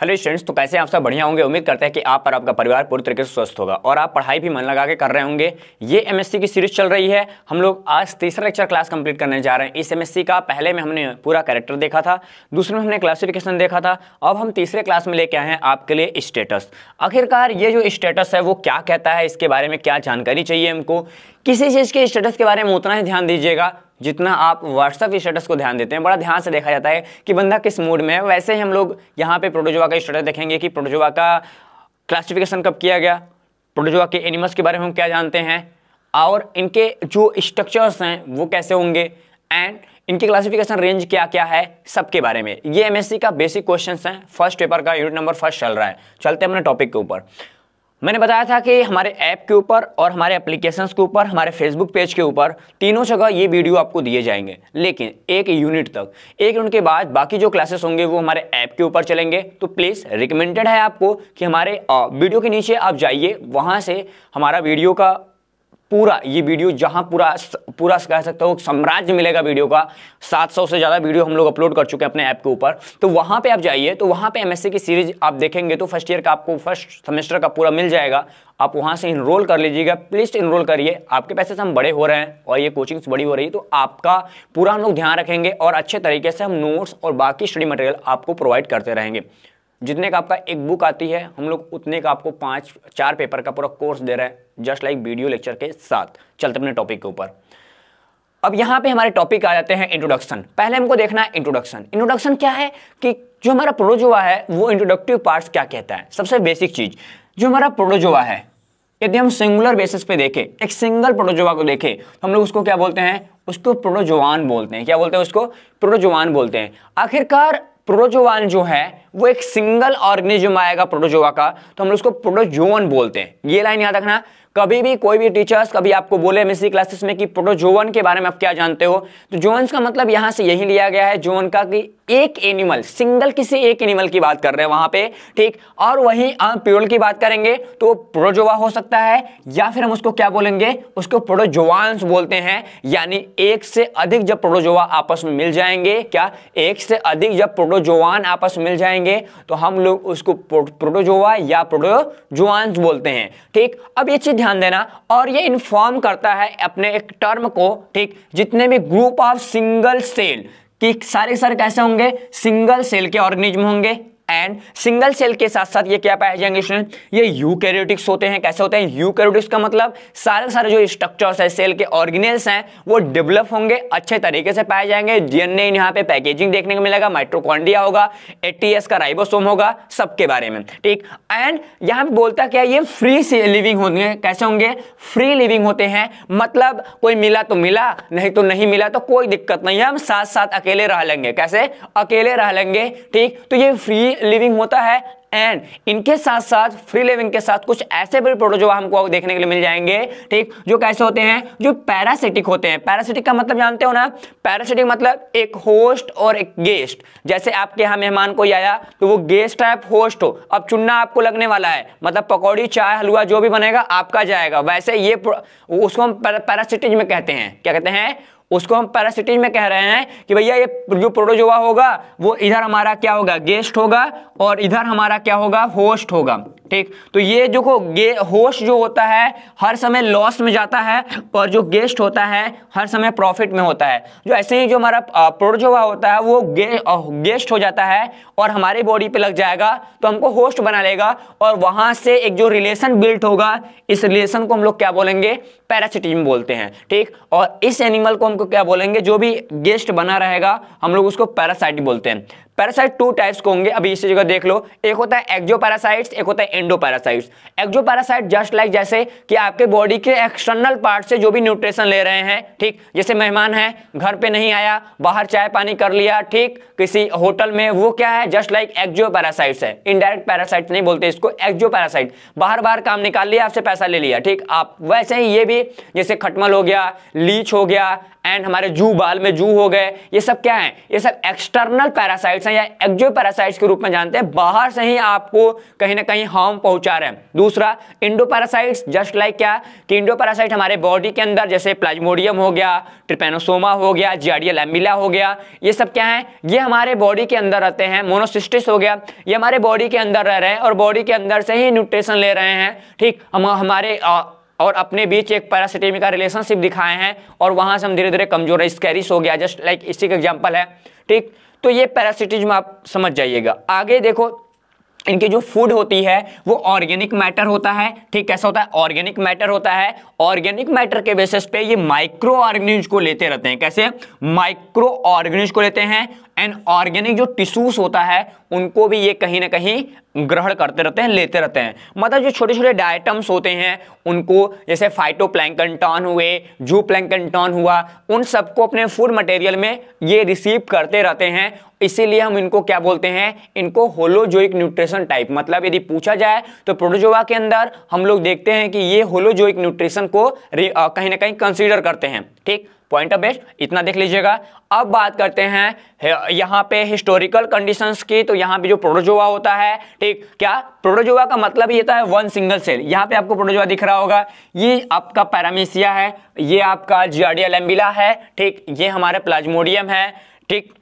hello students तो कैसे आप सब बढ़िया होंगे उम्मीद करते हैं कि आप और आपका परिवार पूरी तरीके से स्वस्थ होगा और आप पढ़ाई भी मन लगा के कर रहे होंगे ये एमएससी की सीरीज चल रही है हम लोग आज तीसरा लेक्चर क्लास कंप्लीट करने जा रहे हैं इस एमएससी का पहले में हमने पूरा कैरेक्टर देखा था दूसरे में हमने क्लासिफिकेशन देखा था अब हम तीसरे क्लास में लेके आए हैं आपके लिए स्टेटस आखिरकार ये जो स्टेटस है वो क्या कहता है इसके बारे में क्या जानकारी चाहिए हमको किसी चीज़ के स्टेटस के बारे में उतना ही ध्यान दीजिएगा जितना आप व्हाट्सअप स्टेटस को ध्यान देते हैं बड़ा ध्यान से देखा जाता है कि बंदा किस मूड में है वैसे ही हम लोग यहाँ पे प्रोटोजोआ का स्टेटस देखेंगे कि प्रोटोजोआ का क्लासिफिकेशन कब किया गया प्रोटोजोआ के एनिमल्स के बारे में हम क्या जानते हैं और इनके जो स्ट्रक्चर्स हैं वो कैसे होंगे एंड इनकी क्लासिफिकेशन रेंज क्या क्या है सबके बारे में ये एमएससी का बेसिक क्वेश्चंस हैं फर्स्ट पेपर का यूनिट नंबर फर्स्ट चल रहा है चलते हैं अपने टॉपिक के ऊपर मैंने बताया था कि हमारे ऐप के ऊपर और हमारे एप्लीकेशंस के ऊपर हमारे फेसबुक पेज के ऊपर तीनों जगह ये वीडियो आपको दिए जाएंगे लेकिन एक यूनिट तक एक यूनिट के बाद बाकी जो क्लासेस होंगे वो हमारे ऐप के ऊपर चलेंगे तो प्लीज़ रिकमेंडेड है आपको कि हमारे वीडियो के नीचे आप जाइए वहाँ से हमारा वीडियो का पूरा ये वीडियो जहाँ पूरा पूरा कह सकते हो साम्राज्य मिलेगा वीडियो का 700 से ज़्यादा वीडियो हम लोग अपलोड कर चुके हैं अपने ऐप के ऊपर तो वहाँ पे आप जाइए तो वहाँ पे एमएससी की सीरीज आप देखेंगे तो फर्स्ट ईयर का आपको फर्स्ट सेमेस्टर का पूरा मिल जाएगा आप वहाँ से इनरोल कर लीजिएगा प्लीज इनरोल करिए आपके पैसे से हम बड़े हो रहे हैं और ये कोचिंग्स बड़ी हो रही है तो आपका पूरा हम लोग ध्यान रखेंगे और अच्छे तरीके से हम नोट्स और बाकी स्टडी मटेरियल आपको प्रोवाइड करते रहेंगे जितने का आपका एक बुक आती है हम लोग उतने का आपको पाँच चार पेपर का पूरा कोर्स दे रहे हैं जस्ट लाइक वीडियो लेक्चर के साथ चलते अपने टॉपिक के ऊपर अब यहाँ पे हमारे टॉपिक आ जाते हैं इंट्रोडक्शन पहले हमको देखना है इंट्रोडक्शन इंट्रोडक्शन क्या है कि जो हमारा प्रोडोजोआ है वो इंट्रोडक्टिव पार्ट्स क्या कहता है सबसे बेसिक चीज जो हमारा प्रोडोजोआ है यदि हम सिंगुलर बेसिस पे देखें एक सिंगल प्रोडोजोआ को देखें तो हम लोग उसको क्या बोलते हैं उसको प्रोडोजोआन बोलते हैं क्या बोलते हैं उसको प्रोडोजोआन बोलते हैं आखिरकार प्रोटोजोवान जो है वो एक सिंगल ऑर्गेनिज्म आएगा प्रोटोजोवा का तो हम लोग उसको प्रोटोजोवन बोलते हैं ये लाइन याद रखना कभी भी कोई भी टीचर्स कभी आपको बोले एमएससी क्लासेस में कि प्रोटोजोवन के बारे में आप क्या जानते हो तो जोवंस का मतलब यहां से यही लिया गया है जोवन का कि एक एनिमल सिंगल किसी एक एनिमल की बात कर रहे हैं वहां पे ठीक और वहीं हम प्योल की बात करेंगे तो प्रोटोजोवा हो सकता है या फिर हम उसको क्या बोलेंगे उसको प्रोटोजोवांस बोलते हैं यानी एक से अधिक जब प्रोटोजोवा आपस में मिल जाएंगे क्या एक से अधिक जब प्रोटोजोवान आपस में मिल जाएंगे तो हम लोग उसको प्रोटोजोवा या प्रोटोजोवांस बोलते हैं ठीक अब ये चीज़ ध्यान देना और ये इन्फॉर्म करता है अपने एक टर्म को ठीक जितने भी ग्रुप ऑफ सिंगल सेल कि सारे सर कैसे होंगे सिंगल सेल के ऑर्गेनिज्म होंगे एंड सिंगल सेल के साथ साथ ये क्या पाए जाएंगे स्टूडेंट ये यूकैरियोटिक्स होते हैं कैसे होते हैं यूकैरियोटिक्स का मतलब सारे सारे जो स्ट्रक्चर्स है सेल के ऑर्गेनेल्स हैं वो डेवलप होंगे अच्छे तरीके से पाए जाएंगे डीएनए यहाँ पे पैकेजिंग देखने को मिलेगा माइट्रोकॉन्डिया होगा ए का राइबोसोम होगा सबके बारे में ठीक एंड यहाँ पे बोलता क्या ये फ्री लिविंग होंगे कैसे होंगे फ्री लिविंग होते हैं मतलब कोई मिला तो मिला नहीं तो नहीं मिला तो कोई दिक्कत नहीं है हम साथ साथ अकेले रह लेंगे कैसे अकेले रह लेंगे ठीक तो ये फ्री लिविंग होता है एंड इनके साथ साथ फ्री लिविंग के साथ कुछ ऐसे भी प्रोटो जो हमको देखने के लिए मिल जाएंगे ठीक जो कैसे होते हैं जो पैरासिटिक होते हैं पैरासिटिक का मतलब जानते हो ना पैरासिटिक मतलब एक होस्ट और एक गेस्ट जैसे आपके यहाँ मेहमान कोई आया तो वो गेस्ट है होस्ट हो अब चुनना आपको लगने वाला है मतलब पकौड़ी चाय हलवा जो भी बनेगा आपका जाएगा वैसे ये उसको हम पैरासिटिक में कहते हैं क्या कहते हैं उसको हम पैरासिटीज में कह रहे हैं कि भैया ये जो प्रोटोजोआ होगा वो इधर हमारा क्या होगा गेस्ट होगा और इधर हमारा क्या होगा होस्ट होगा ठीक तो ये जो को गे होस्ट जो होता है हर समय लॉस में जाता है और जो गेस्ट होता है हर समय प्रॉफिट में होता है जो ऐसे ही जो हमारा प्रोटोजोआ होता है वो गे, गेस्ट हो जाता है और हमारी बॉडी पे लग जाएगा तो हमको होस्ट बना लेगा और वहां से एक जो रिलेशन बिल्ट होगा इस रिलेशन को हम लोग क्या बोलेंगे पैरासिटीम बोलते हैं ठीक और इस एनिमल को हमको क्या बोलेंगे जो भी गेस्ट बना रहेगा हम लोग उसको पैरासाइट बोलते हैं पैरासाइट टू टाइप्स को होंगे अभी इसी जगह देख लो एक होता है एक्जो पैरासाइट्स एक होता है endoparasites exoparasite just like जैसे कि आपके बॉडी के एक्सटर्नल पार्ट से जो भी न्यूट्रिशन ले रहे हैं ठीक जैसे मेहमान है घर पे नहीं आया बाहर चाय पानी कर लिया ठीक किसी होटल में वो क्या है जस्ट लाइक एक्जो पैरासाइट्स है इनडायरेक्ट पैरासाइट नहीं बोलते इसको एक्जो पैरासाइट बाहर बाहर काम निकाल लिया आपसे पैसा ले लिया ठीक आप वैसे ही ये भी जैसे खटमल हो गया लीच हो गया एंड हमारे जू बाल में जू हो गए ये सब क्या है ये सब एक्सटर्नल पैरासाइट्स पैरासाइट्स हैं या एक्जो पैरासाइट्स के रूप में जानते हैं बाहर से ही आपको कहीं ना कहीं हार्म पहुंचा रहे हैं दूसरा इंडो पैरासाइट्स जस्ट लाइक क्या कि इंडो पैरासाइट हमारे बॉडी के अंदर जैसे प्लाज्मोडियम हो गया ट्रिपेनोसोमा हो गया जियाडियल एमिला हो गया ये सब क्या है ये हमारे बॉडी के अंदर रहते हैं मोनोसिस्टिस हो गया ये हमारे बॉडी के अंदर रह रहे हैं और बॉडी के अंदर से ही न्यूट्रिशन ले रहे हैं ठीक हम हमारे आ, और अपने बीच एक पैरासिटेमी का रिलेशनशिप दिखाए हैं और वहां से हम धीरे धीरे कमजोर है स्कैरिस हो गया जस्ट लाइक इसी का एग्जाम्पल है ठीक तो ये पैरासिटिज्म आप समझ जाइएगा आगे देखो इनकी जो फूड होती है वो ऑर्गेनिक मैटर होता है ठीक कैसा होता है ऑर्गेनिक मैटर होता है ऑर्गेनिक मैटर के बेसिस पे ये माइक्रो ऑर्गेनिज को लेते रहते हैं कैसे माइक्रो ऑर्गेनिज को लेते हैं एंड ऑर्गेनिक जो टिश्यूज होता है उनको भी ये कहीं ना कहीं ग्रहण करते रहते हैं लेते रहते हैं मतलब जो छोटे छोटे डायटम्स होते हैं उनको जैसे फाइटो प्लैंकटॉन हुए जू प्लैंकटॉन हुआ उन सबको अपने फूड मटेरियल में ये रिसीव करते रहते हैं इसीलिए हम इनको क्या बोलते हैं इनको होलोजोइक न्यूट्रिशन टाइप मतलब यदि पूछा जाए तो प्रोटोजोवा के अंदर हम लोग देखते हैं कि ये होलोजोइक न्यूट्रिशन को कहीं ना कहीं कंसिडर करते हैं ठीक पॉइंट ऑफ बेस्ट इतना देख लीजिएगा अब बात करते हैं यहाँ पे हिस्टोरिकल कंडीशंस की तो यहाँ पे जो प्रोटोजोआ होता है ठीक क्या प्रोटोजोआ का मतलब ये था वन सिंगल सेल यहाँ पे आपको प्रोटोजोआ दिख रहा होगा ये आपका पैरामीसिया है ये आपका जियाडिया लेम्बिला है ठीक ये हमारे प्लाज्मोडियम है ठीक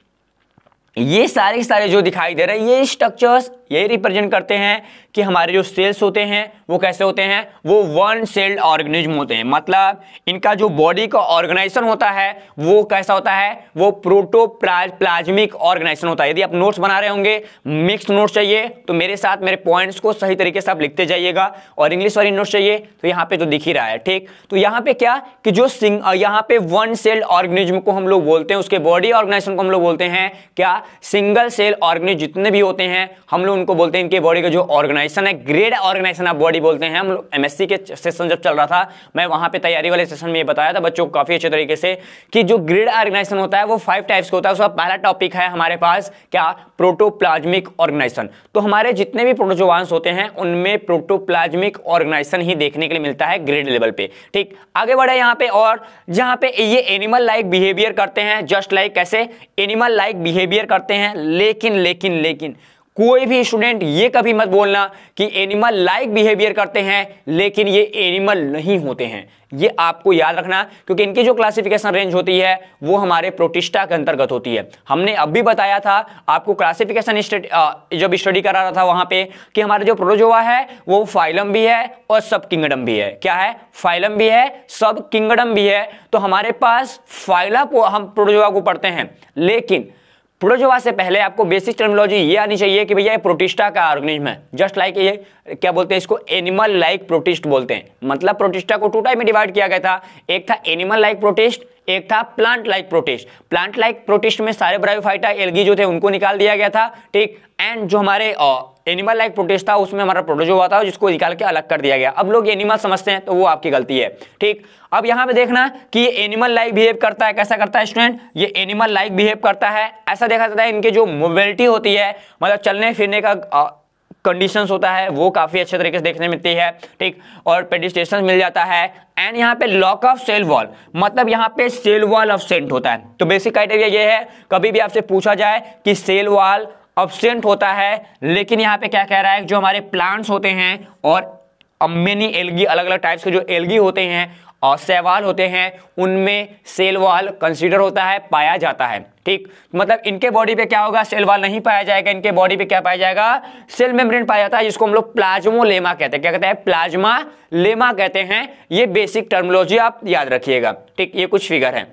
ये सारे सारे जो दिखाई दे रहे हैं ये स्ट्रक्चर्स यही रिप्रेजेंट करते हैं कि हमारे जो सेल्स होते हैं वो कैसे होते हैं वो वन सेल्ड ऑर्गेनिज्म होते हैं मतलब इनका जो बॉडी का ऑर्गेनाइजेशन होता है वो कैसा होता है वो प्लाज्मिक ऑर्गेनाइजेशन होता है यदि आप नोट्स बना रहे होंगे मिक्स नोट्स चाहिए तो मेरे साथ मेरे पॉइंट्स को सही तरीके से आप लिखते जाइएगा और इंग्लिश वाली नोट्स चाहिए तो यहाँ पे तो दिख ही रहा है ठीक तो यहाँ पे क्या कि जो सिंग यहाँ पे वन सेल्ड ऑर्गेनिज्म को हम लोग बोलते हैं उसके बॉडी ऑर्गेनाइजेशन को हम लोग बोलते हैं क्या सिंगल सेल ऑर्गेनिज जितने भी होते हैं हम लोग उनको बोलते हैं इनके बॉडी का जो ऑर्गेनाइज ऑर्गेनाइजेशन है ग्रेड ऑर्गेनाइजेशन आप बॉडी बोलते हैं हम लोग एमएससी के सेशन जब चल रहा था मैं वहाँ पे तैयारी वाले सेशन में ये बताया था बच्चों को काफ़ी अच्छे तरीके से कि जो ग्रेड ऑर्गेनाइजेशन होता है वो फाइव टाइप्स का होता है उसका पहला टॉपिक है हमारे पास क्या प्रोटोप्लाज्मिक ऑर्गेनाइजेशन तो हमारे जितने भी प्रोटोजोवांस होते हैं उनमें प्रोटोप्लाज्मिक ऑर्गेनाइजेशन ही देखने के लिए मिलता है ग्रेड लेवल पे ठीक आगे बढ़े यहाँ पे और जहाँ पे ये एनिमल लाइक बिहेवियर करते हैं जस्ट लाइक कैसे एनिमल लाइक बिहेवियर करते हैं लेकिन लेकिन लेकिन कोई भी स्टूडेंट ये कभी मत बोलना कि एनिमल लाइक बिहेवियर करते हैं लेकिन ये एनिमल नहीं होते हैं ये आपको याद रखना क्योंकि इनकी जो क्लासिफिकेशन रेंज होती है वो हमारे प्रोटिस्टा के अंतर्गत होती है हमने अब भी बताया था आपको क्लासिफिकेशन जब स्टडी करा रहा था वहां पे कि हमारा जो प्रोटोजोआ है वो फाइलम भी है और सब किंगडम भी है क्या है फाइलम भी है सब किंगडम भी है तो हमारे पास फाइला को हम प्रोटोजोआ को पढ़ते हैं लेकिन प्रोटोजोआ से पहले आपको बेसिक टर्मोलॉजी ये आनी चाहिए कि भैया ये प्रोटिस्टा का ऑर्गेनिज्म है जस्ट लाइक ये क्या बोलते हैं इसको एनिमल लाइक प्रोटिस्ट बोलते हैं मतलब प्रोटिस्टा को टू टाइप में डिवाइड किया गया था एक था एनिमल लाइक प्रोटिस्ट एक था plant like protist plant like protist में सारे ब्रायोफाइटा एलगी जो थे उनको निकाल दिया गया था ठीक एंड जो हमारे एनिमल लाइक प्रोटेस्ट था उसमें हमारा हुआ था जिसको निकाल के अलग कर दिया गया अब लोग एनिमल समझते हैं तो वो आपकी गलती है ठीक अब यहाँ पे देखना कि ये एनिमल लाइक बिहेव करता है कैसा करता है स्टूडेंट ये एनिमल लाइक बिहेव करता है ऐसा देखा जाता है इनके जो मोबिलिटी होती है मतलब चलने फिरने का कंडीशंस होता है वो काफ़ी अच्छे तरीके से देखने मिलती है ठीक और पेडिस्टेशन मिल जाता है एंड यहाँ पे लॉक ऑफ सेल वॉल मतलब यहाँ पे सेल वॉल ऑफ सेंट होता है तो बेसिक क्राइटेरिया ये है कभी भी आपसे पूछा जाए कि सेल वॉल ऑब्सेंट होता है लेकिन यहाँ पे क्या कह रहा है जो हमारे प्लांट्स होते हैं और मेनी एलगी अलग अलग टाइप्स के जो एलगी होते हैं और सैवाल होते हैं उनमें सेल वाल कंसिडर होता है पाया जाता है ठीक मतलब इनके बॉडी पे क्या होगा सेल नहीं पाया जाएगा इनके बॉडी पे क्या पाया जाएगा सेल मेम्ब्रेन पाया जाता है जिसको हम लोग लेमा कहते हैं क्या कहते हैं प्लाज्मा लेमा कहते हैं ये बेसिक टर्मोलॉजी आप याद रखिएगा ठीक ये कुछ फिगर है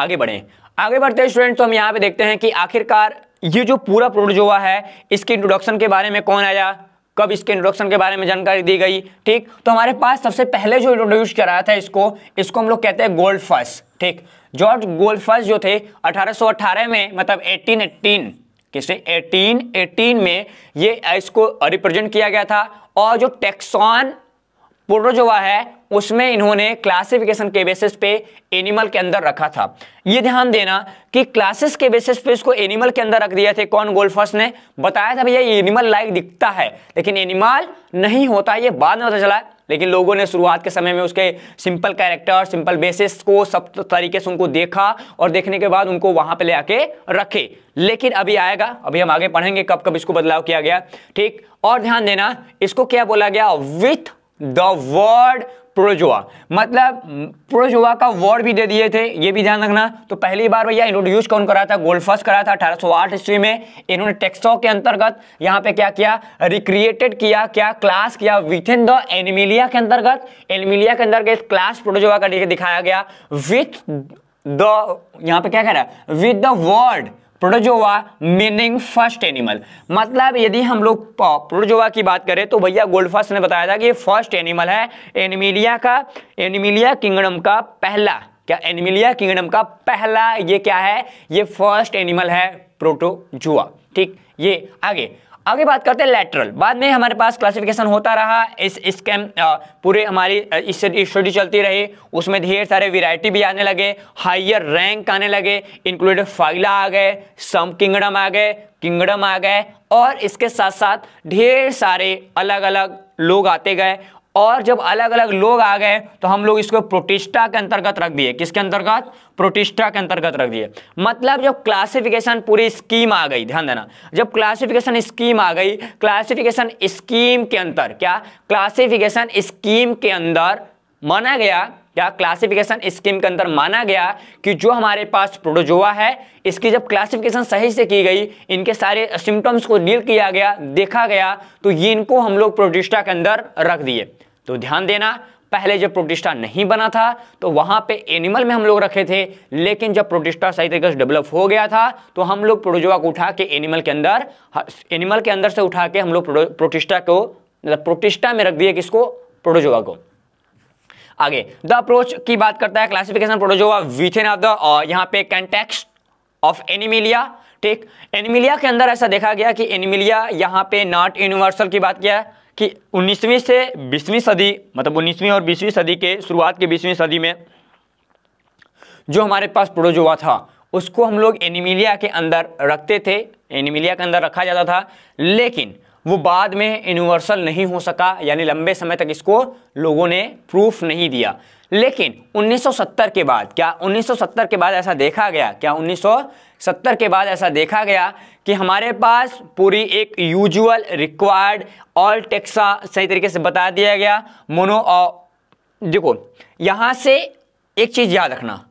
आगे बढ़े आगे बढ़ते हैं स्टूडेंट तो हम यहाँ पे देखते हैं कि आखिरकार ये जो पूरा प्रोडक्ट हुआ है इसके इंट्रोडक्शन के बारे में कौन आया कब इसके इंट्रोडक्शन के बारे में जानकारी दी गई ठीक तो हमारे पास सबसे पहले जो इंट्रोड्यूस कराया था इसको इसको हम लोग कहते हैं गोल्ड फर्स ठीक जॉर्ज गोल्ड फर्स जो थे 1818 में मतलब 1818 किसे 1818 में ये इसको रिप्रेजेंट किया गया था और जो टेक्सॉन प्रोटोजोआ है उसमें इन्होंने क्लासिफिकेशन के बेसिस पे एनिमल के अंदर रखा था ये ध्यान देना कि क्लासेस के बेसिस पे इसको एनिमल के अंदर रख दिया थे कौन गोल्फर्स ने बताया था भैया ये एनिमल लाइक दिखता है लेकिन एनिमल नहीं होता ये बाद में पता चला लेकिन लोगों ने शुरुआत के समय में उसके सिंपल कैरेक्टर सिंपल बेसिस को सब तरीके से उनको देखा और देखने के बाद उनको वहां पे ले आके रखे लेकिन अभी आएगा अभी हम आगे पढ़ेंगे कब कब इसको बदलाव किया गया ठीक और ध्यान देना इसको क्या बोला गया विथ द वर्ड प्रोजोआ मतलब प्रोजोआ का वॉर भी दे दिए थे ये भी ध्यान रखना तो पहली बार भैया इंट्रोड्यूस कौन करा था गोल्फस करा था 1808 ईस्वी में इन्होंने टेक्सो के अंतर्गत यहाँ पे क्या किया रिक्रिएटेड किया क्या क्लास किया विथ इन द एनिमिलिया के अंतर्गत एनिमिलिया के अंतर्गत क्लास प्रोजोआ का दिखाया गया विथ द यहाँ पे क्या कह रहा है with the word protozoa meaning first animal मतलब यदि हम लोग प्रोटोजोआ की बात करें तो भैया गोल्डफर्स ने बताया था कि ये फर्स्ट एनिमल है एनिमिलिया का एनिमिलिया किंगडम का पहला क्या एनिमिलिया किंगडम का पहला ये क्या है ये फर्स्ट एनिमल है प्रोटोजोआ ठीक ये आगे आगे बात करते हैं लेटरल बाद में हमारे पास क्लासिफिकेशन होता रहा इस स्कैम पूरे हमारी स्टडी चलती रही उसमें ढेर सारे वैरायटी भी आने लगे हाइयर रैंक आने लगे इंक्लूडेड फाइला आ गए सम किंगडम आ गए किंगडम आ गए और इसके साथ साथ ढेर सारे अलग अलग लोग आते गए और जब अलग अलग लोग आ गए तो हम लोग इसको प्रोटिष्ठा के अंतर्गत रख दिए किसके अंतर्गत प्रोटिष्ठा के अंतर्गत रख दिए मतलब जब क्लासिफिकेशन पूरी स्कीम आ गई ध्यान देना जब क्लासिफिकेशन स्कीम आ गई क्लासिफिकेशन स्कीम के अंतर क्या क्लासिफिकेशन स्कीम के अंदर माना गया या क्लासिफिकेशन स्कीम के अंदर माना गया कि जो हमारे पास प्रोटोजोआ है इसकी जब क्लासिफिकेशन सही से की गई इनके सारे सिम्टम्स को डील किया गया देखा गया तो ये इनको हम लोग प्रोटिस्टा के अंदर रख दिए तो ध्यान देना पहले जब प्रोटिस्टा नहीं बना था तो वहाँ पे एनिमल में हम लोग रखे थे लेकिन जब प्रोटिस्टा सही तरीके से डेवलप हो गया था तो हम लोग प्रोटोजोआ को उठा के एनिमल के अंदर एनिमल के अंदर से उठा के हम लोग प्रोटिस्टा को मतलब प्रोटिस्टा में रख दिए किसको प्रोटोजोआ को आगे द अप्रोच की बात करता है classification protozoa within of the यहां पे कंटेक्स ऑफ एनिमिलिया ठीक एनिमिलिया के अंदर ऐसा देखा गया कि एनिमिलिया यहां पे नॉट यूनिवर्सल की बात किया है कि 19वीं से 20वीं सदी मतलब 19वीं और 20वीं सदी के शुरुआत के 20वीं सदी में जो हमारे पास प्रोटोजोआ था उसको हम लोग एनिमिलिया के अंदर रखते थे एनिमिलिया के अंदर रखा जाता था लेकिन वो बाद में यूनिवर्सल नहीं हो सका यानी लंबे समय तक इसको लोगों ने प्रूफ नहीं दिया लेकिन 1970 के बाद क्या 1970 के बाद ऐसा देखा गया क्या 1970 के बाद ऐसा देखा गया कि हमारे पास पूरी एक यूजुअल रिक्वायर्ड ऑल टेक्सा सही तरीके से बता दिया गया मोनो देखो यहाँ से एक चीज़ याद रखना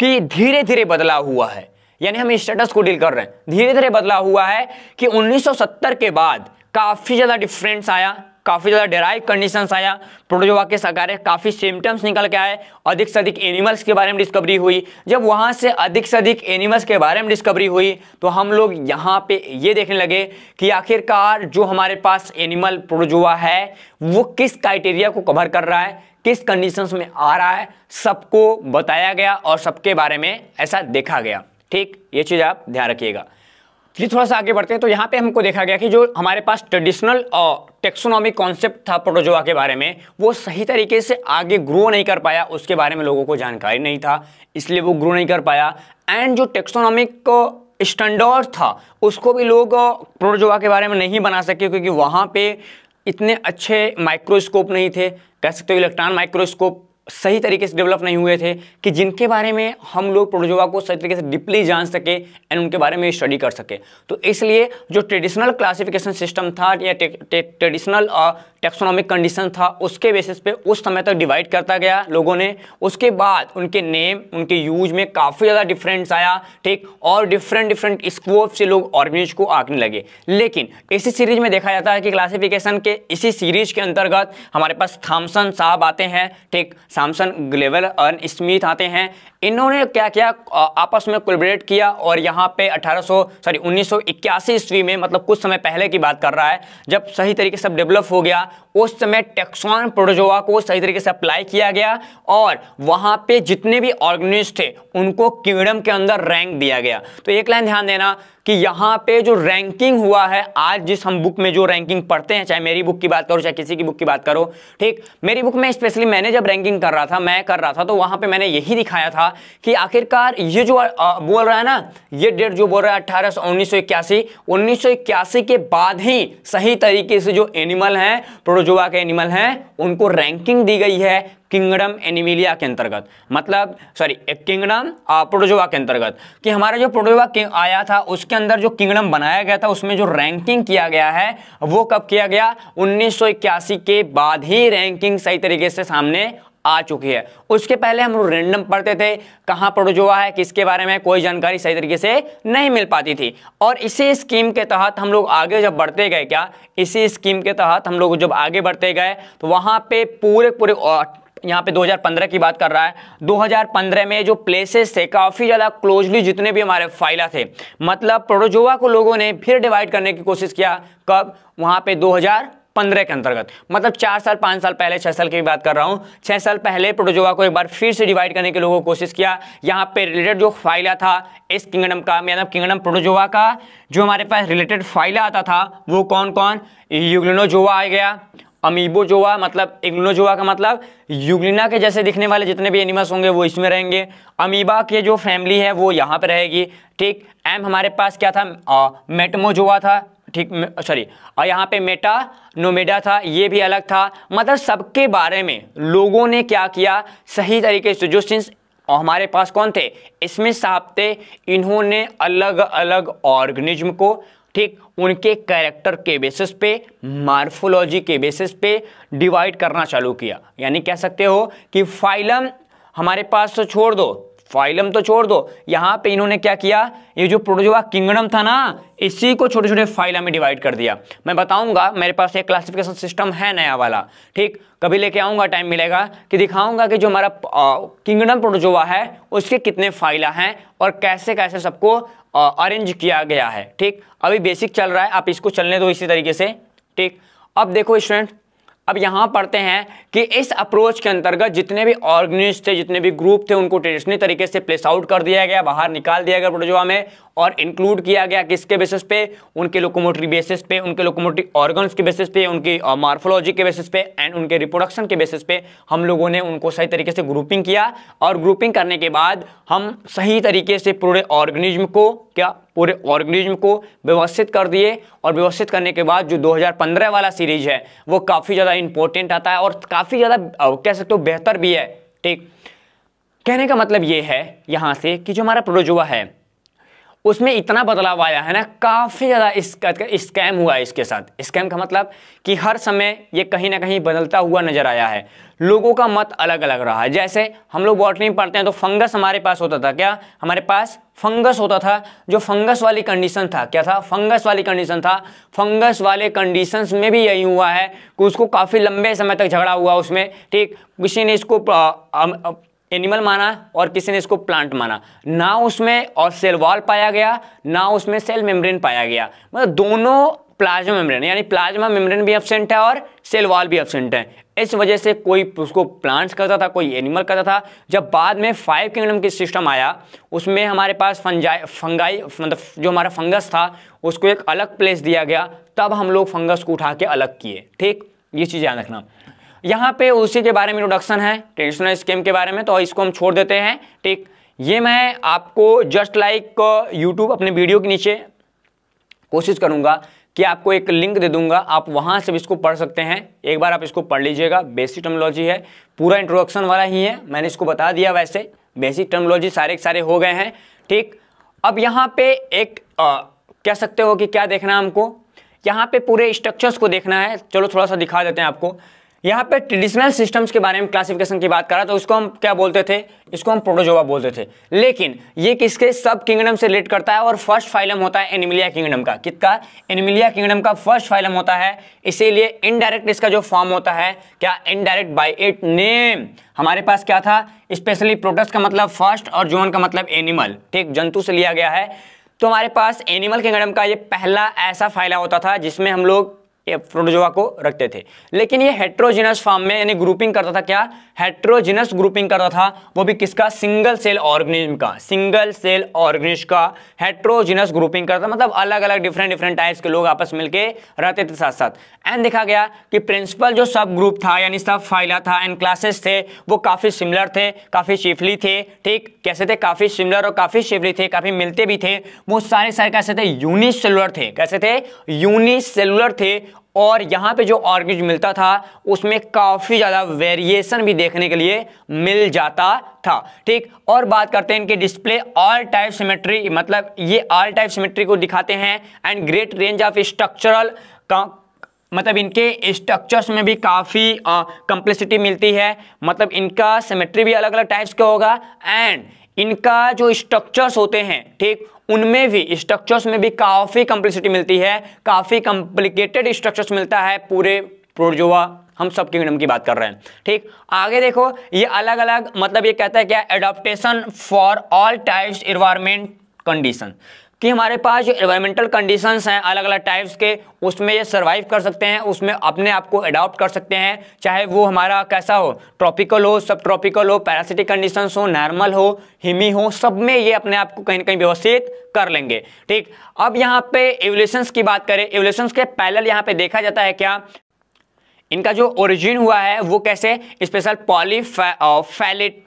कि धीरे धीरे बदलाव हुआ है यानी हम स्टेटस को डील कर रहे हैं धीरे धीरे बदलाव हुआ है कि 1970 के बाद काफ़ी ज़्यादा डिफरेंस आया काफ़ी ज़्यादा डेराइव कंडीशंस आया प्रोटोजोवा के सकारे काफ़ी सिम्टम्स निकल के आए अधिक से अधिक एनिमल्स के बारे में डिस्कवरी हुई जब वहाँ से अधिक से अधिक एनिमल्स के बारे में डिस्कवरी हुई तो हम लोग यहाँ पे ये देखने लगे कि आखिरकार जो हमारे पास एनिमल प्रोटोजोवा है वो किस क्राइटेरिया को कवर कर रहा है किस कंडीशंस में आ रहा है सबको बताया गया और सबके बारे में ऐसा देखा गया ठीक ये चीज़ आप ध्यान रखिएगा फिर थोड़ा सा आगे बढ़ते हैं तो यहाँ पे हमको देखा गया कि जो हमारे पास ट्रेडिशनल टेक्सोनॉमिक कॉन्सेप्ट था प्रोटोजोआ के बारे में वो सही तरीके से आगे ग्रो नहीं कर पाया उसके बारे में लोगों को जानकारी नहीं था इसलिए वो ग्रो नहीं कर पाया एंड जो टेक्सोनॉमिक स्टैंडर्ड था उसको भी लोग प्रोटोजोआ के बारे में नहीं बना सके क्योंकि वहाँ पर इतने अच्छे माइक्रोस्कोप नहीं थे कह सकते हो इलेक्ट्रॉन माइक्रोस्कोप सही तरीके से डेवलप नहीं हुए थे कि जिनके बारे में हम लोग प्रोटोजोआ को सही तरीके से डीपली जान सके एंड उनके बारे में स्टडी कर सके तो इसलिए जो ट्रेडिशनल क्लासिफिकेशन सिस्टम था या ट्रेडिशनल टेक्सोनॉमिक कंडीशन था उसके बेसिस पे उस समय तक डिवाइड करता गया लोगों ने उसके बाद उनके नेम उनके यूज में काफ़ी ज़्यादा डिफरेंस आया ठीक और डिफरेंट डिफरेंट स्कोप से लोग ऑर्गेनिज को आंकने लगे लेकिन इसी सीरीज में देखा जाता है कि क्लासिफिकेशन के इसी सीरीज के अंतर्गत हमारे पास थामसन साहब आते हैं ठीक सैमसन ग्लेवल और स्मिथ आते हैं इन्होंने क्या किया आपस में कोलबरेट किया और यहाँ पे 1800 सॉरी 1981 ईस्वी में मतलब कुछ समय पहले की बात कर रहा है जब सही तरीके से डेवलप हो गया उस समय टेक्सॉन प्रोटोजोआ को सही तरीके से अप्लाई किया गया और वहां पे जितने भी ऑर्गेनिज थे उनको किंगडम के अंदर रैंक दिया गया तो एक लाइन ध्यान देना कि यहाँ पे जो रैंकिंग हुआ है आज जिस हम बुक में जो रैंकिंग पढ़ते हैं चाहे मेरी बुक की बात करो चाहे किसी की बुक की बात करो ठीक मेरी बुक में स्पेशली मैंने जब रैंकिंग कर रहा था मैं कर रहा था तो वहां पे मैंने यही दिखाया था कि आखिरकार ये जो बोल रहा है ना ये डेट जो बोल रहा है अट्ठारह सौ उन्नीस के बाद ही सही तरीके से जो एनिमल हैं प्रोजोआ के एनिमल हैं उनको रैंकिंग दी गई है किंगडम एनिमिलिया के अंतर्गत मतलब सॉरी किंगडम प्रोटोजोआ के अंतर्गत कि हमारा जो प्रोटोजोआ आया था उसके अंदर जो किंगडम बनाया गया था उसमें जो रैंकिंग किया गया है वो कब किया गया 1981 के बाद ही रैंकिंग सही तरीके से सामने आ चुकी है उसके पहले हम रेंडम पढ़ते थे कहाँ प्रोड्यूस है किसके बारे में कोई जानकारी सही तरीके से नहीं मिल पाती थी और इसी स्कीम के तहत हम लोग आगे जब बढ़ते गए क्या इसी स्कीम के तहत हम लोग जब आगे बढ़ते गए तो वहाँ पे पूरे पूरे यहाँ पे 2015 की बात कर रहा है 2015 में जो प्लेसेस थे काफ़ी ज़्यादा क्लोजली जितने भी हमारे फाइला थे मतलब प्रोडोजोवा को लोगों ने फिर डिवाइड करने की कोशिश किया कब वहाँ पे पंद्रह के अंतर्गत मतलब चार साल पांच साल पहले छह साल की बात कर रहा हूं छह साल पहले प्रोटोजोवा को एक बार फिर से डिवाइड करने की लोगों को कोशिश किया यहां पे रिलेटेड जो फाइला था इस किंगडम का मतलब किंगडम प्रोटोजोवा का जो हमारे पास रिलेटेड फाइला आता था वो कौन कौन युगलिनोजोवा आ गया अमीबो जोवा मतलब इग्नोजोआ का मतलब यूग्लिना के जैसे दिखने वाले जितने भी एनिमल्स होंगे वो इसमें रहेंगे अमीबा के जो फैमिली है वो यहाँ पे रहेगी ठीक एम हमारे पास क्या था मेटमोजोआ था ठीक सॉरी और यहाँ पे मेटा नोमेडा था ये भी अलग था मतलब सबके बारे में लोगों ने क्या किया सही तरीके से जो सिंस और हमारे पास कौन थे इसमें साहब थे इन्होंने अलग अलग ऑर्गेनिज्म को ठीक उनके कैरेक्टर के बेसिस पे मार्फोलॉजी के बेसिस पे डिवाइड करना चालू किया यानी कह सकते हो कि फाइलम हमारे पास तो छोड़ दो फाइलम तो छोड़ दो यहां पे इन्होंने क्या किया ये जो प्रोटोजोआ किंगडम था ना इसी को छोटे छोटे फाइलम में डिवाइड कर दिया मैं बताऊंगा मेरे पास एक क्लासिफिकेशन सिस्टम है नया वाला ठीक कभी लेके आऊंगा टाइम मिलेगा कि दिखाऊंगा कि जो हमारा किंगडम प्रोटोजोआ है उसके कितने फाइला हैं और कैसे कैसे सबको अरेंज किया गया है ठीक अभी बेसिक चल रहा है आप इसको चलने दो इसी तरीके से ठीक अब देखो स्टूडेंट अब यहाँ पढ़ते हैं कि इस अप्रोच के अंतर्गत जितने भी ऑर्गेनिस्ट थे जितने भी ग्रुप थे उनको ट्रेडिशनल तरीके से प्लेस आउट कर दिया गया बाहर निकाल दिया गया प्रोटोजोआ में और इंक्लूड किया गया किसके बेसिस पे उनके लोकोमोटरी बेसिस पे उनके लोकोमोटरी ऑर्गन्स के बेसिस पे उनकी मार्फोलॉजी के बेसिस पे एंड उनके रिप्रोडक्शन के बेसिस पे हम लोगों ने उनको सही तरीके से ग्रुपिंग किया और ग्रुपिंग करने के बाद हम सही तरीके से पूरे ऑर्गेनिज्म को क्या पूरे ऑर्गेनिज्म को व्यवस्थित कर दिए और व्यवस्थित करने के बाद जो 2015 वाला सीरीज है वो काफ़ी ज़्यादा इंपॉर्टेंट आता है और काफ़ी ज़्यादा कह सकते हो बेहतर भी है ठीक कहने का मतलब ये है यहाँ से कि जो हमारा प्रोजुआ है उसमें इतना बदलाव आया है ना काफ़ी ज़्यादा इसका स्कैम हुआ है इसके साथ स्कैम का मतलब कि हर समय ये कहीं ना कहीं बदलता हुआ नज़र आया है लोगों का मत अलग अलग रहा है जैसे हम लोग बॉटनी पढ़ते हैं तो फंगस हमारे पास होता था क्या हमारे पास फंगस होता था जो फंगस वाली कंडीशन था क्या था फंगस वाली कंडीशन था फंगस वाले कंडीशन में भी यही हुआ है कि उसको काफ़ी लंबे समय तक झगड़ा हुआ उसमें ठीक किसी ने इसको एनिमल माना और किसी ने इसको प्लांट माना ना उसमें और सेल वॉल पाया गया ना उसमें सेल मेम्ब्रेन पाया गया मतलब दोनों प्लाज्मा मेम्ब्रेन यानी प्लाज्मा मेम्ब्रेन भी एबसेंट है और सेल वॉल भी एबसेंट है इस वजह से कोई उसको प्लांट्स करता था कोई एनिमल करता था जब बाद में फाइव किंगडम की सिस्टम आया उसमें हमारे पास फंजाई फंगाई मतलब जो हमारा फंगस था उसको एक अलग प्लेस दिया गया तब हम लोग फंगस को उठा के अलग किए ठीक ये चीज़ याद रखना यहाँ पे उसी के बारे में इंट्रोडक्शन है ट्रेडिशनल स्कीम के बारे में तो इसको हम छोड़ देते हैं ठीक ये मैं आपको जस्ट लाइक यूट्यूब अपने वीडियो के नीचे कोशिश करूँगा कि आपको एक लिंक दे दूंगा आप वहाँ से भी इसको पढ़ सकते हैं एक बार आप इसको पढ़ लीजिएगा बेसिक टर्मोलॉजी है पूरा इंट्रोडक्शन वाला ही है मैंने इसको बता दिया वैसे बेसिक टर्मोलॉजी सारे के सारे हो गए हैं ठीक अब यहाँ पे एक आ, कह सकते हो कि क्या देखना है हमको यहाँ पे पूरे स्ट्रक्चर्स को देखना है चलो थोड़ा सा दिखा देते हैं आपको यहाँ पे ट्रेडिशनल सिस्टम्स के बारे में क्लासिफिकेशन की बात करा तो उसको हम क्या बोलते थे इसको हम प्रोटोजोवा बोलते थे लेकिन ये किसके सब किंगडम से रिलेट करता है और फर्स्ट फाइलम होता है एनिमिलिया किंगडम का कितना एनिमिलिया किंगडम का फर्स्ट फाइलम होता है इसीलिए इनडायरेक्ट इसका जो फॉर्म होता है क्या इनडायरेक्ट बाई इट नेम हमारे पास क्या था स्पेशली प्रोटस्ट का मतलब फर्स्ट और जोन का मतलब एनिमल ठीक जंतु से लिया गया है तो हमारे पास एनिमल किंगडम का ये पहला ऐसा फाइला होता था जिसमें हम लोग प्रोटोजोआ को रखते थे लेकिन ये हेट्रोजिनस फॉर्म में यानी ग्रुपिंग करता था क्या हेट्रोजिनस ग्रुपिंग करता था वो भी किसका सिंगल सेल ऑर्गेनिज्म का सिंगल सेल ऑर्गेनिज्म का हेट्रोजिनस ग्रुपिंग करता मतलब अलग अलग डिफरेंट डिफरेंट टाइप्स के लोग आपस मिलकर रहते थे साथ साथ एंड देखा गया कि प्रिंसिपल जो सब ग्रुप था यानी सब फाइला था एंड क्लासेस थे वो काफ़ी सिमिलर थे काफ़ी शिफली थे ठीक कैसे थे काफ़ी सिमिलर और काफ़ी शिफली थे काफ़ी मिलते भी थे वो सारे सारे कैसे थे यूनिसेलुलर थे कैसे थे यूनिसेलुलर थे और यहाँ पे जो ऑर्गिज मिलता था उसमें काफ़ी ज़्यादा वेरिएशन भी देखने के लिए मिल जाता था ठीक और बात करते हैं इनके डिस्प्ले ऑल टाइप सिमेट्री मतलब ये ऑल टाइप सिमेट्री को दिखाते हैं and great range of structural का मतलब इनके स्ट्रक्चर्स में भी काफ़ी कम्प्लेसिटी मिलती है मतलब इनका सिमेट्री भी अलग अलग टाइप्स का होगा एंड इनका जो स्ट्रक्चर्स होते हैं ठीक उनमें भी स्ट्रक्चर्स में भी काफ़ी कम्प्लिसिटी मिलती है काफ़ी कॉम्प्लिकेटेड स्ट्रक्चर्स मिलता है पूरे प्रोजोवा हम सब किंगडम की बात कर रहे हैं ठीक आगे देखो ये अलग अलग मतलब ये कहता है क्या adaptation for all types environment condition कि हमारे पास जो एनवायरमेंटल कंडीशंस हैं अलग अलग टाइप्स के उसमें ये सर्वाइव कर सकते हैं उसमें अपने आप को अडॉप्ट कर सकते हैं चाहे वो हमारा कैसा हो ट्रॉपिकल हो सब ट्रॉपिकल हो पैरासिटिक कंडीशंस हो नॉर्मल हो हिमी हो सब में ये अपने आप को कहीं ना कहीं व्यवस्थित कर लेंगे ठीक अब यहाँ पे एवोल्यूशंस की बात करें एवोलेशन के पैरल यहाँ पे देखा जाता है क्या इनका जो ओरिजिन हुआ है वो कैसे स्पेशल पॉलीफेलिट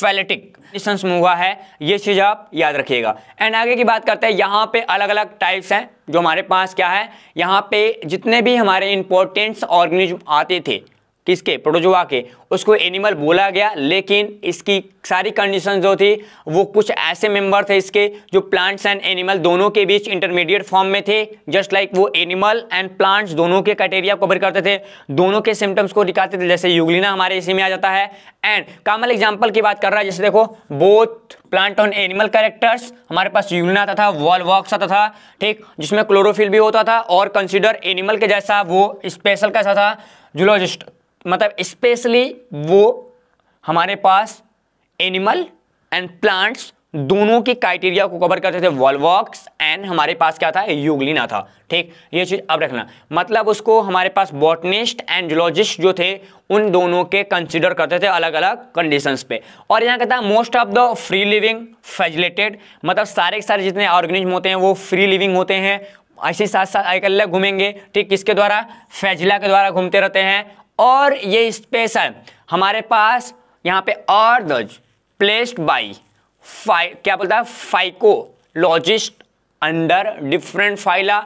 फैलेटिक डिस्टेंस में हुआ है ये चीज़ आप याद रखिएगा एंड आगे की बात करते हैं यहाँ पे अलग अलग टाइप्स हैं जो हमारे पास क्या है यहाँ पे जितने भी हमारे इंपॉर्टेंट्स ऑर्गेनिज्म आते थे किसके प्रोटोजोआ के उसको एनिमल बोला गया लेकिन इसकी सारी कंडीशन जो थी वो कुछ ऐसे मेंबर थे इसके जो प्लांट्स एंड एनिमल दोनों के बीच इंटरमीडिएट फॉर्म में थे जस्ट लाइक like वो एनिमल एंड प्लांट्स दोनों के क्राइटेरिया कवर करते थे दोनों के सिम्टम्स को दिखाते थे जैसे यूग्लिना हमारे इसी में आ जाता है एंड कामल एग्जाम्पल की बात कर रहा है जैसे देखो बोथ प्लांट और एनिमल कैरेक्टर्स हमारे पास यूग्लिना आता था वॉल वॉक्स आता था ठीक जिसमें क्लोरोफिल भी होता था और कंसिडर एनिमल के जैसा वो स्पेशल कैसा था जूलॉजिस्ट मतलब स्पेशली वो हमारे पास एनिमल एंड प्लांट्स दोनों की क्राइटेरिया को कवर करते थे वॉलवॉक्स एंड हमारे पास क्या था यूगलिना था ठीक ये चीज़ अब रखना मतलब उसको हमारे पास बॉटनिस्ट एंड जोलॉजिस्ट जो थे उन दोनों के कंसिडर करते थे अलग अलग कंडीशंस पे और यहाँ कहता है most of the free living flagellated मतलब सारे के सारे जितने ऑर्गेनिज्म होते हैं वो फ्री लिविंग होते हैं ऐसे साथ साथ अकेले घूमेंगे ठीक किसके द्वारा फैजिला के द्वारा घूमते रहते हैं और ये स्पेस है हमारे पास यहाँ पे और दज प्लेस्ड बाई फाइ क्या बोलता है phycologist under different phyla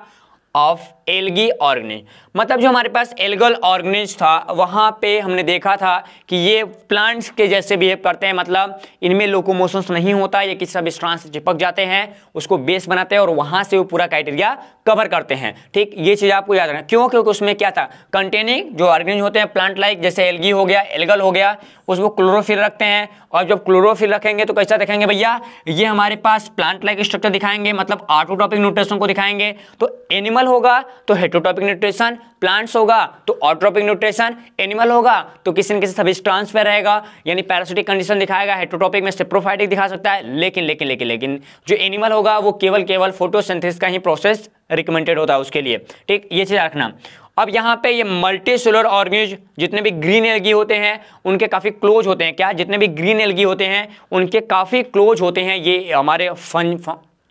of algae organism मतलब जो हमारे पास एल्गल ऑर्गेनिज था वहाँ पे हमने देखा था कि ये प्लांट्स के जैसे बिहेव करते हैं मतलब इनमें लोकोमोशंस नहीं होता ये किसी सब स्ट्रांस से चिपक जाते हैं उसको बेस बनाते हैं और वहाँ से वो पूरा क्राइटेरिया कवर करते हैं ठीक ये चीज़ आपको याद रखना क्यों क्योंकि उसमें क्या था कंटेनिंग जो ऑर्गेनिज होते हैं प्लांट लाइक जैसे एल्गी हो गया एल्गल हो गया उसको क्लोरोफिल रखते हैं और जब क्लोरोफिल रखेंगे तो कैसा रखेंगे भैया ये हमारे पास प्लांट लाइक स्ट्रक्चर दिखाएंगे मतलब ऑटोटॉपिक न्यूट्रेशन को दिखाएंगे तो एनिमल होगा तो हेटोटॉपिक न्यूट्रेशन प्लांट्स होगा तो ऑटोटॉपिक न्यूट्रेशन एनिमल होगा तो किसी न किसी सबस्ट्रांस पे रहेगा यानी पैरासिटिक कंडीशन दिखाएगा हेटोटॉपिक में सेप्रोफाइटिक दिखा सकता है लेकिन लेकिन लेकिन लेकिन जो एनिमल होगा वो केवल केवल फोटोसेंथिस का ही प्रोसेस रिकमेंडेड होता है उसके लिए ठीक ये चीज़ रखना अब यहाँ पे ये मल्टी सोलर ऑर्गेज जितने भी ग्रीन एलगी होते हैं उनके काफ़ी क्लोज होते हैं क्या जितने भी ग्रीन एलगी होते हैं उनके काफ़ी क्लोज होते हैं ये हमारे फन,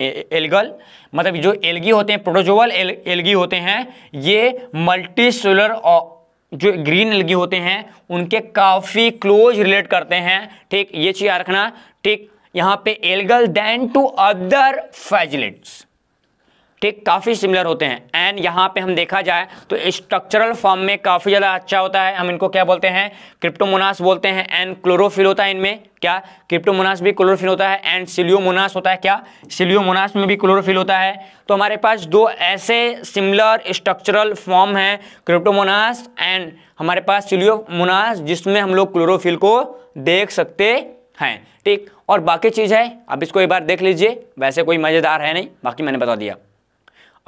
एलगल एल्गल मतलब जो एलगी होते हैं प्रोटोजोअल एल, एलगी होते हैं ये मल्टी सोलर जो ग्रीन एलगी होते हैं उनके काफ़ी क्लोज रिलेट करते हैं ठीक ये चीज़ रखना ठीक यहाँ पे algal then to other flagellates ठीक काफ़ी सिमिलर होते हैं एंड यहाँ पे हम देखा जाए तो स्ट्रक्चरल फॉर्म में काफ़ी ज़्यादा अच्छा होता है हम इनको क्या बोलते हैं क्रिप्टोमोनास बोलते हैं एंड क्लोरोफिल होता है इनमें क्या क्रिप्टोमोनास भी क्लोरोफिल होता है एंड सिलियोमोनास होता है क्या सिलियोमोनास में भी क्लोरोफिल होता है तो हमारे पास दो ऐसे सिमिलर स्ट्रक्चरल फॉर्म हैं क्रिप्टोमोनास एंड हमारे पास सिलियोमोनास जिसमें हम लोग क्लोरोफिल को देख सकते हैं ठीक और बाकी चीज़ है आप इसको एक बार देख लीजिए वैसे कोई मज़ेदार है नहीं बाकी मैंने बता दिया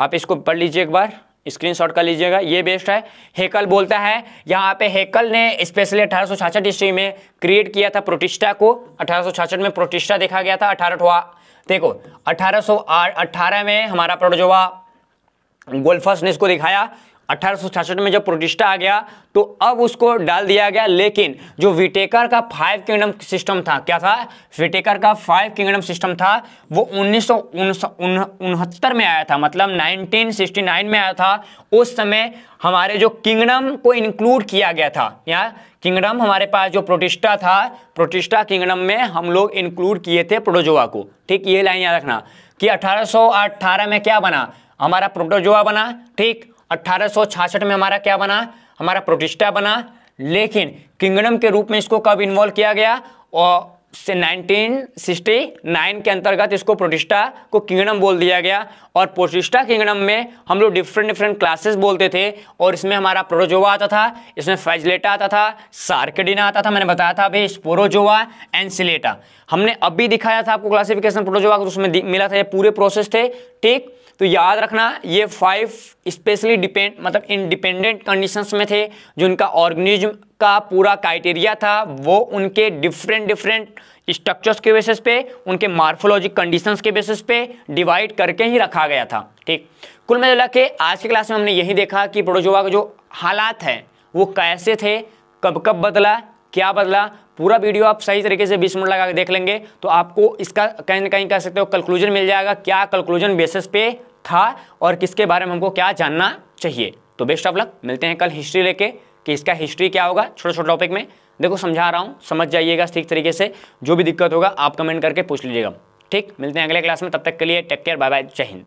आप इसको पढ़ लीजिए एक बार स्क्रीनशॉट कर लीजिएगा ये बेस्ट है हेकल बोलता है यहाँ पे हेकल ने स्पेशली अठारह ईस्वी में क्रिएट किया था प्रोटिष्ठा को अठारह में प्रोटिस्टा देखा गया था अठारह देखो अठारह में हमारा प्रोटोजोवा गोल्फस ने इसको दिखाया अठारह में जब प्रोटिस्टा आ गया तो अब उसको डाल दिया गया लेकिन जो विटेकर का फाइव किंगडम सिस्टम था क्या था विटेकर का फाइव किंगडम सिस्टम था वो उन्नीस उनहत्तर में आया था मतलब 1969 में आया था उस समय हमारे जो किंगडम को इंक्लूड किया गया था या किंगडम हमारे पास जो प्रोटिस्टा था प्रोटिस्टा किंगडम में हम लोग इंक्लूड किए थे प्रोटोजोआ को ठीक ये लाइन याद रखना कि अठारह में क्या बना हमारा प्रोटोजोआ बना ठीक अट्ठारह में हमारा क्या बना हमारा प्रोटिस्टा बना लेकिन किंगडम के रूप में इसको कब इन्वॉल्व किया गया और से 1969 के अंतर्गत इसको प्रोटिस्टा को किंगडम बोल दिया गया और प्रोटिस्टा किंगडम में हम लोग डिफरेंट डिफरेंट क्लासेस बोलते थे और इसमें हमारा प्रोटोजोवा आता था इसमें फैजलेटा आता था सार्केडिना आता था मैंने बताया था भाई स्पोरोजोवा एंसिलेटा हमने अभी दिखाया था आपको क्लासिफिकेशन प्रोटोजोआ उसमें मिला था ये पूरे प्रोसेस थे ठीक तो याद रखना ये फाइव स्पेशली डिपेंड मतलब इंडिपेंडेंट कंडीशंस में थे जो उनका ऑर्गेनिज्म का पूरा क्राइटेरिया था वो उनके डिफरेंट डिफरेंट स्ट्रक्चर्स के बेसिस पे उनके मार्फोलॉजिक कंडीशंस के बेसिस पे डिवाइड करके ही रखा गया था ठीक कुल में के आज की क्लास में हमने यही देखा कि प्रोटोजोआ का जो हालात है वो कैसे थे कब कब बदला क्या बदला पूरा वीडियो आप सही तरीके से 20 मिनट लगा के देख लेंगे तो आपको इसका कहीं ना कहीं कह सकते हो कंक्लूजन मिल जाएगा क्या कंक्लूजन बेसिस पे था और किसके बारे में हमको क्या जानना चाहिए तो बेस्ट ऑफ लक मिलते हैं कल हिस्ट्री लेके कि इसका हिस्ट्री क्या होगा छोटे छोटे टॉपिक में देखो समझा रहा हूँ समझ जाइएगा ठीक तरीके से जो भी दिक्कत होगा आप कमेंट करके पूछ लीजिएगा ठीक मिलते हैं अगले क्लास में तब तक के लिए टेक केयर बाय बाय जय हिंद